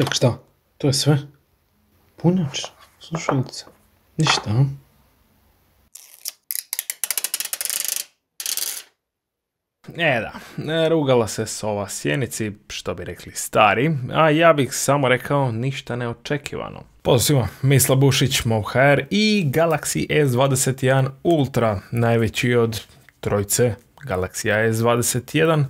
Ček, šta? To je sve? Punjač? Slušalice? Ništa, a? E da, e, rugala se ova sjenici, što bi rekli stari, a ja bih samo rekao ništa neočekivano. Pozdrav svima, Misla Bušić, MovHR i Galaxy S21 Ultra, najveći od trojce Galaxy S21,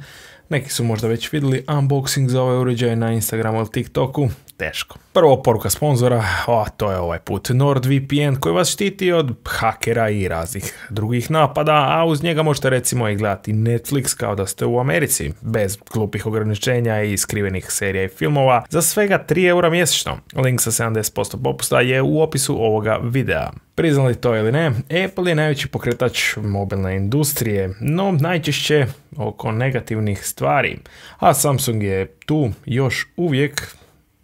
neki su možda već vidjeli unboxing za ovaj uređaj na Instagramu ili TikToku, teško. Prvo poruka sponzora, a to je ovaj put NordVPN koji vas štiti od hakera i raznih drugih napada, a uz njega možete recimo i gledati Netflix kao da ste u Americi, bez glupih ograničenja i skrivenih serija i filmova, za svega 3 eura mjesečno. Link sa 70% popusta je u opisu ovoga videa. Priznali to ili ne, Apple je najveći pokretač mobilne industrije, no najčešće oko negativnih stvari. A Samsung je tu još uvijek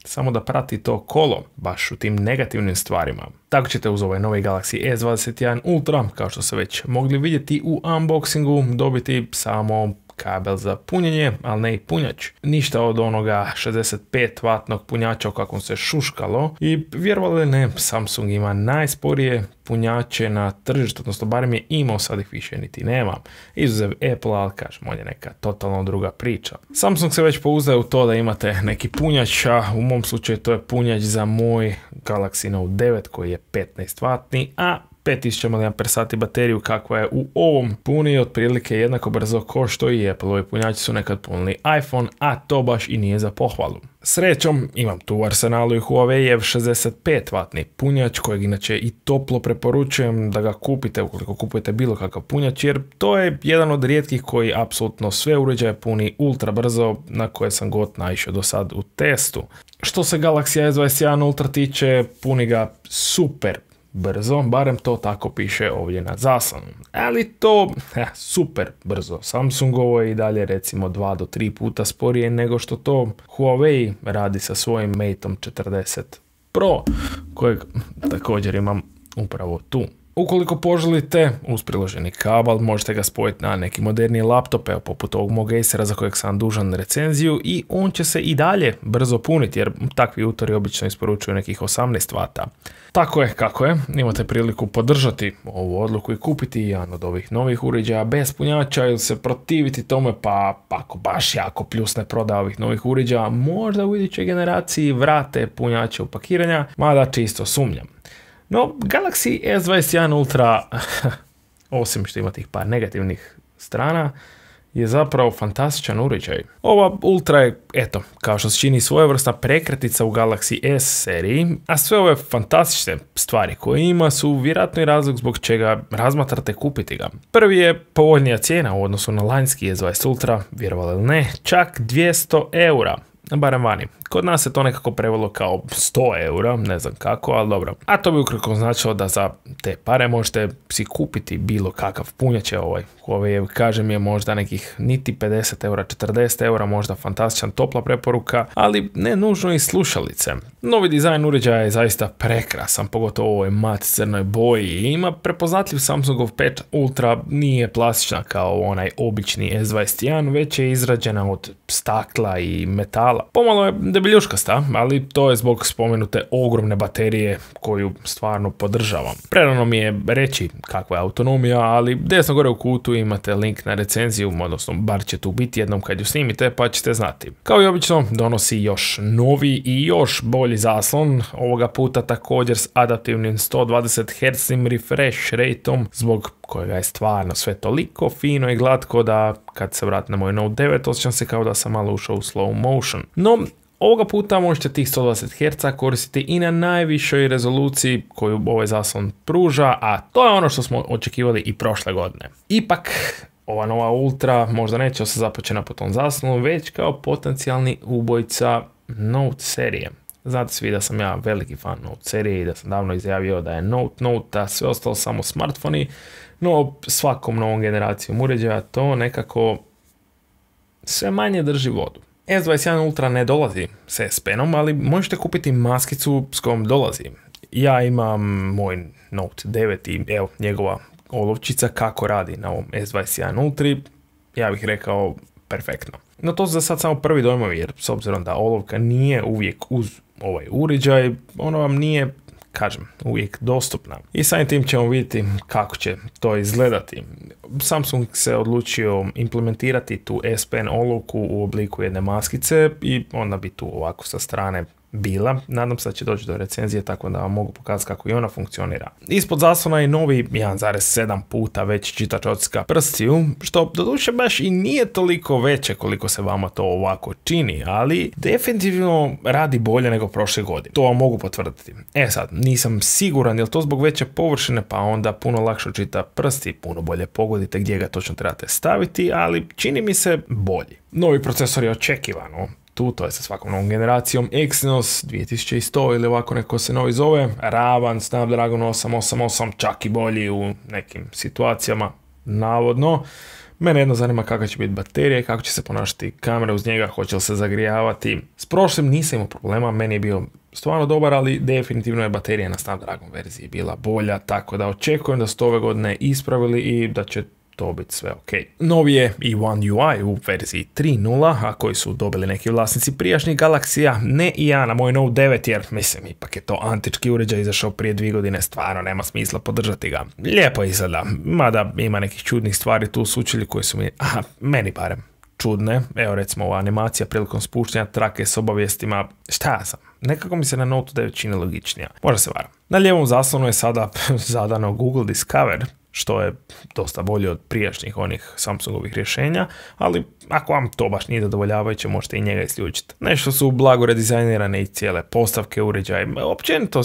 samo da prati to kolo, baš u tim negativnim stvarima. Tako ćete uz ovaj novi Galaxy S21 Ultra, kao što ste već mogli vidjeti u unboxingu, dobiti samo kabel za punjenje, ali ne i punjač. Ništa od onoga 65 w punjača o kakvom se šuškalo i vjerovali ne, Samsung ima najsporije punjače na tržištu, odnosno barem je imao, sad ih više niti nema. Izuzev Apple, ali kažem, on je neka totalno druga priča. Samsung se već pouzdaje u to da imate neki punjač, a u mom slučaju to je punjač za moj Galaxy Note 9 koji je 15 w a 5000 mAh bateriju kakva je u ovom puni otprilike jednako brzo ko što i Apple-ovi punjači su nekad punili iPhone, a to baš i nije za pohvalu. Srećom, imam tu u arsenalu i Huawei F65 vatni punjač, kojeg inače i toplo preporučujem da ga kupite ukoliko kupujete bilo kakav punjač, jer to je jedan od rijetkih koji apsolutno sve uređaje puni ultra brzo na koje sam god naišao do sad u testu. Što se Galaxy S21 Ultra tiče, puni ga super brzo, barem to tako piše ovdje na zasanu. Ali to je super brzo, ovo je i dalje recimo 2 do 3 puta sporije nego što to Huawei radi sa svojim Mateom 40 Pro, kojeg također imam upravo tu. Ukoliko poželite, uz priloženi kabel možete ga spojiti na neki moderni laptop, evo poput ovog mog Acera za kojeg sam dužan recenziju i on će se i dalje brzo puniti jer takvi utori obično isporučuju nekih 18 w Tako je kako je, imate priliku podržati ovu odluku i kupiti jedan od ovih novih uređaja bez punjača ili se protiviti tome pa ako baš jako pljusne proda ovih novih uređaja možda u idućoj generaciji vrate punjače upakiranja, mada čisto sumnjam. No, Galaxy S21 Ultra, osim što ima tih par negativnih strana, je zapravo fantastičan uređaj. Ova Ultra je, eto, kao što se čini svojevrsta prekretica u Galaxy S seriji, a sve ove fantastične stvari koje ima su vjerojatno i razlog zbog čega razmatrate kupiti ga. Prvi je povoljnija cijena u odnosu na lanjski S20 Ultra, vjerovali ili ne, čak 200 eura barem vani. Kod nas se to nekako prevelo kao 100 eura, ne znam kako, ali dobro. A to bi ukratko značilo da za te pare možete si kupiti bilo kakav punjače ovaj. Ovaj je, kažem je možda nekih niti 50 eura, 40 eura, možda fantastičan topla preporuka, ali ne nužno i slušalice. Novi dizajn uređaja je zaista prekrasan, pogotovo ovoj mat crnoj boji. Ima prepoznatljiv Samsungov 5 Ultra, nije plastična kao onaj obični S21, već je izrađena od stakla i metala Pomalo je debeljuškasta, ali to je zbog spomenute ogromne baterije koju stvarno podržavam. Prerano mi je reći kakva je autonomija, ali desno gore u kutu imate link na recenziju, odnosno bar će tu biti jednom kad ju snimite pa ćete znati. Kao i obično donosi još novi i još bolji zaslon, ovoga puta također s adaptivnim 120 Hz refresh rateom zbog kojega je stvarno sve toliko fino i glatko da kad se vrati na moj Note 9 osjećam se kao da sam malo ušao u slow motion. No, Ovoga puta možete tih 120 Hz koristiti i na najvišoj rezoluciji koju ovaj zaslon pruža, a to je ono što smo očekivali i prošle godine. Ipak, ova nova Ultra možda neće se započena po tom zaslonu, već kao potencijalni ubojca Note serije. Znate svi da sam ja veliki fan Note serije i da sam davno izjavio da je Note Note, a sve ostalo samo smartfoni, no, svakom novom generacijom uređaja to nekako sve manje drži vodu. S21 Ultra ne dolazi s S Penom, ali možete kupiti maskicu s kojom dolazi. Ja imam moj Note 9 i evo njegova olovčica kako radi na ovom S21 Ultra, ja bih rekao perfektno. No to su za sad samo prvi dojmovi jer s obzirom da olovka nije uvijek uz ovaj uređaj, ono vam nije kažem, uvijek dostupna. I samim tim ćemo vidjeti kako će to izgledati. Samsung se odlučio implementirati tu S Pen olovku u obliku jedne maskice i onda bi tu ovako sa strane bila. Nadam se da će doći do recenzije tako da vam mogu pokazati kako i ona funkcionira. Ispod zaslona je novi 1.7 puta već čitač otiska prstiju, što doduše baš i nije toliko veće koliko se vama to ovako čini, ali definitivno radi bolje nego prošle godine. To vam mogu potvrditi. E sad, nisam siguran jel to zbog veće površine pa onda puno lakše čita prsti, puno bolje pogodite gdje ga točno trebate staviti, ali čini mi se bolji. Novi procesor je očekivano tu, to je sa svakom novom generacijom, Exynos 2100 ili ovako neko se novi zove, ravan Snapdragon 888, čak i bolji u nekim situacijama, navodno. Mene jedno zanima kakva će biti baterija i kako će se ponašati kamera uz njega, hoće li se zagrijavati. S prošlim nisam imao problema, meni je bio stvarno dobar, ali definitivno je baterija na Snapdragon verziji bila bolja, tako da očekujem da su to ove godine ispravili i da će to biti sve ok. Novi je i One UI u verziji 3.0, a koji su dobili neki vlasnici prijašnjih galaksija, ne i ja na moj Note 9 jer mislim ipak je to antički uređaj izašao prije dvije godine, stvarno nema smisla podržati ga. Lijepo izgleda, mada ima nekih čudnih stvari tu sučili koji su mi, aha, meni barem, čudne. Evo recimo ova animacija prilikom spuštanja trake s obavijestima, šta ja sam, nekako mi se na Note 9 čini logičnija. Možda se varam. Na lijevom zaslonu je sada zadano Google Discover, što je dosta bolje od prijašnjih onih Samsungovih rješenja, ali ako vam to baš nije zadovoljavajuće, možete i njega isključiti. Nešto su blago redizajnirane i cijele postavke uređaja. Općenito,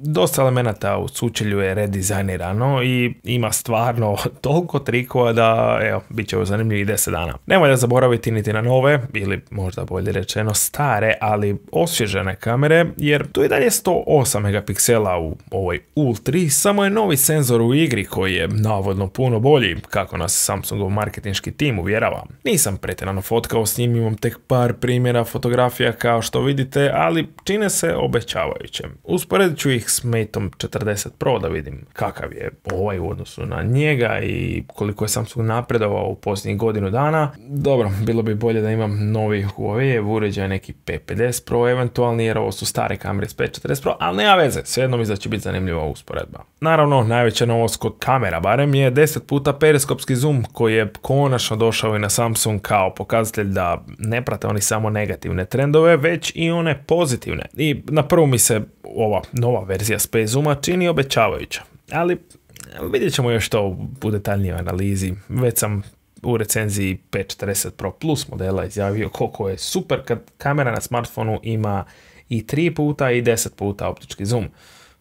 dosta elemenata u sučelju je redizajnirano i ima stvarno toliko trikova da, evo, bit će ovo zanimljivih 10 dana. Ne valja zaboraviti niti na nove, ili možda bolje rečeno stare, ali osvježene kamere, jer tu je dalje 108 megapiksela u ovoj Ultri, samo je novi senzor u igri koji je navodno puno bolji, kako nas Samsungov marketinški tim uvjerava. Nisam pretjerano fotkao s njim, imam tek par primjera fotografija kao što vidite, ali čine se obećavajuće. Usporedit ću ih s Mateom 40 Pro da vidim kakav je ovaj u odnosu na njega i koliko je Samsung napredovao u posljednjih godinu dana. Dobro, bilo bi bolje da imam novi Huawei uređaj neki P50 Pro eventualni jer ovo su stare kamere s 540 Pro, ali nema veze, svejedno mi da će biti zanimljiva usporedba. Naravno, najveća novost kod kamera barem je 10 puta periskopski zoom koji je konačno došao i na Samsung kao pokazatelj da ne prate oni samo negativne trendove, već i one pozitivne. I na prvu mi se ova nova verzija Space Zooma čini obećavajuća, ali vidjet ćemo još to u detaljnijoj analizi. Već sam u recenziji P40 Pro Plus modela izjavio koliko je super kad kamera na smartfonu ima i 3 puta i 10 puta optički zoom.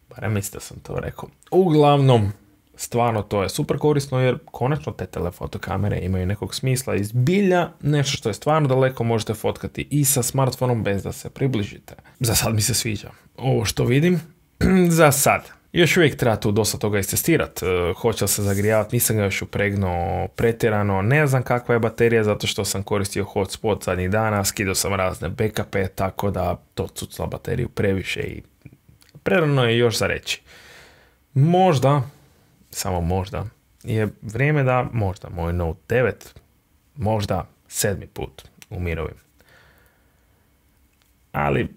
Barem mislim sam to rekao. Uglavnom, stvarno to je super korisno jer konačno te telefotokamere kamere imaju nekog smisla i zbilja nešto što je stvarno daleko možete fotkati i sa smartfonom bez da se približite. Za sad mi se sviđa. Ovo što vidim, za sad. Još uvijek treba tu dosta toga istestirat, e, hoće se zagrijavati, nisam ga još upregnuo pretjerano, ne znam kakva je baterija zato što sam koristio hotspot zadnjih dana, skidao sam razne backupe, tako da to cucla bateriju previše i prerano je još za reći. Možda samo možda, je vrijeme da možda moj Note 9, možda sedmi put umirovim. Ali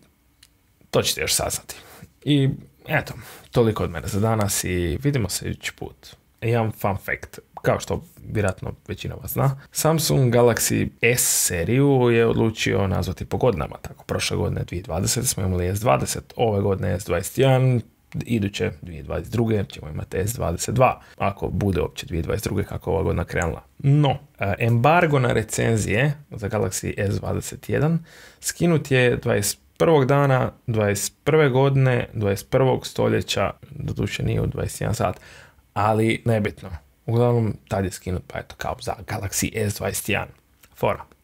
to ćete još saznati. I eto, toliko od mene za danas i vidimo se idući put. jedan fun fact, kao što vjerojatno većina vas zna. Samsung Galaxy S seriju je odlučio nazvati po godinama, tako prošle godine 2020 smo imali S20, ove godine S21, iduće 2022. ćemo imati S22, ako bude uopće 2022. kako ova godina krenula. No, eh, embargo na recenzije za Galaxy S21 skinut je 21. dana 21. godine 21. stoljeća, doduše nije u 21 sat, ali nebitno. Uglavnom, tad je skinut, pa eto, kao za Galaxy S21. Fora.